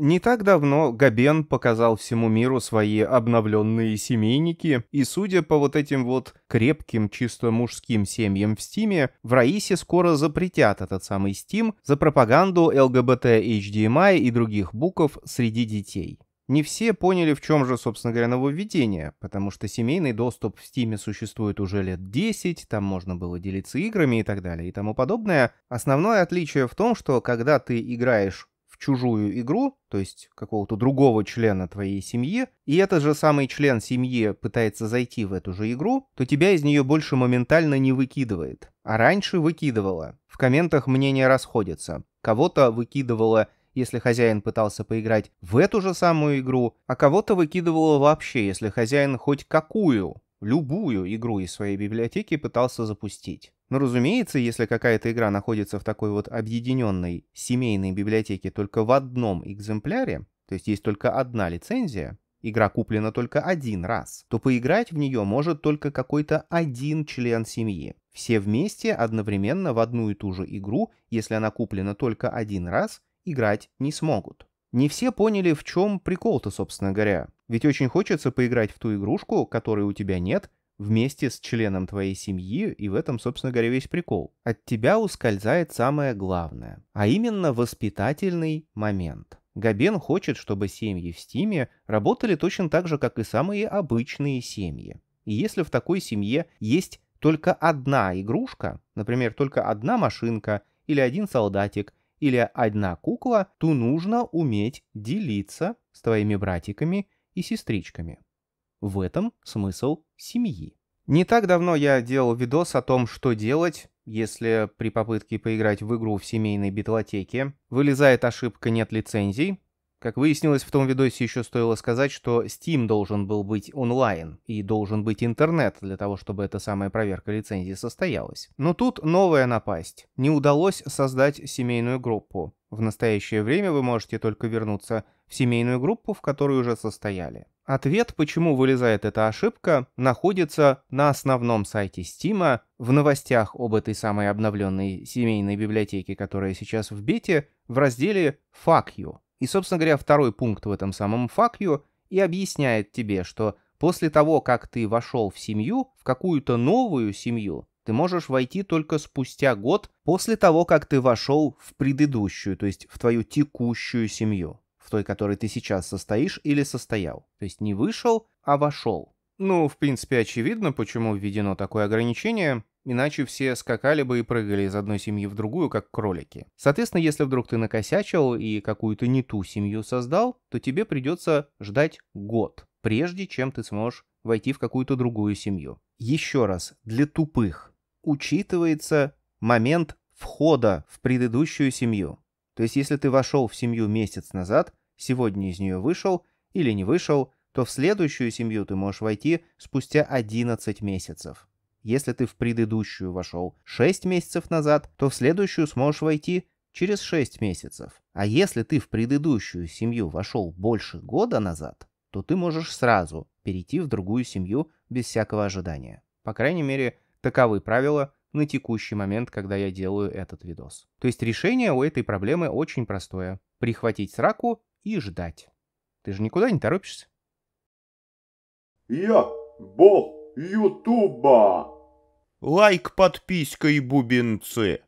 Не так давно Габен показал всему миру свои обновленные семейники, и судя по вот этим вот крепким чисто мужским семьям в Стиме, в Раисе скоро запретят этот самый Стим за пропаганду ЛГБТ, HDMI эм а и других букв среди детей. Не все поняли, в чем же, собственно говоря, нововведение, потому что семейный доступ в Стиме существует уже лет 10, там можно было делиться играми и так далее и тому подобное. Основное отличие в том, что когда ты играешь чужую игру, то есть какого-то другого члена твоей семьи, и этот же самый член семьи пытается зайти в эту же игру, то тебя из нее больше моментально не выкидывает. А раньше выкидывало. В комментах мнения расходятся. Кого-то выкидывало если хозяин пытался поиграть в эту же самую игру, а кого-то выкидывало вообще, если хозяин хоть какую любую игру из своей библиотеки пытался запустить. Но ну, разумеется, если какая-то игра находится в такой вот объединенной семейной библиотеке только в одном экземпляре, то есть есть только одна лицензия, игра куплена только один раз, то поиграть в нее может только какой-то один член семьи. Все вместе одновременно в одну и ту же игру, если она куплена только один раз, играть не смогут. Не все поняли, в чем прикол-то, собственно говоря. Ведь очень хочется поиграть в ту игрушку, которой у тебя нет, вместе с членом твоей семьи, и в этом, собственно говоря, весь прикол. От тебя ускользает самое главное, а именно воспитательный момент. Габен хочет, чтобы семьи в Стиме работали точно так же, как и самые обычные семьи. И если в такой семье есть только одна игрушка, например, только одна машинка или один солдатик, или одна кукла, то нужно уметь делиться с твоими братиками и сестричками. В этом смысл семьи. Не так давно я делал видос о том, что делать, если при попытке поиграть в игру в семейной битлотеке вылезает ошибка «нет лицензий», как выяснилось в том видосе, еще стоило сказать, что Steam должен был быть онлайн и должен быть интернет для того, чтобы эта самая проверка лицензии состоялась. Но тут новая напасть. Не удалось создать семейную группу. В настоящее время вы можете только вернуться в семейную группу, в которой уже состояли. Ответ, почему вылезает эта ошибка, находится на основном сайте Steam, в новостях об этой самой обновленной семейной библиотеке, которая сейчас в бете, в разделе «Fuck you». И, собственно говоря, второй пункт в этом самом «Fuck you» и объясняет тебе, что после того, как ты вошел в семью, в какую-то новую семью, ты можешь войти только спустя год после того, как ты вошел в предыдущую, то есть в твою текущую семью, в той, которой ты сейчас состоишь или состоял. То есть не вышел, а вошел. Ну, в принципе, очевидно, почему введено такое ограничение, иначе все скакали бы и прыгали из одной семьи в другую, как кролики. Соответственно, если вдруг ты накосячил и какую-то не ту семью создал, то тебе придется ждать год, прежде чем ты сможешь войти в какую-то другую семью. Еще раз, для тупых учитывается момент входа в предыдущую семью. То есть если ты вошел в семью месяц назад, сегодня из нее вышел или не вышел, то в следующую семью ты можешь войти спустя 11 месяцев. Если ты в предыдущую вошел 6 месяцев назад, то в следующую сможешь войти через 6 месяцев. А если ты в предыдущую семью вошел больше года назад, то ты можешь сразу перейти в другую семью без всякого ожидания. По крайней мере, Таковы правила на текущий момент, когда я делаю этот видос. То есть решение у этой проблемы очень простое. Прихватить сраку и ждать. Ты же никуда не торопишься. Я бог Ютуба. Лайк, подписка и бубенцы.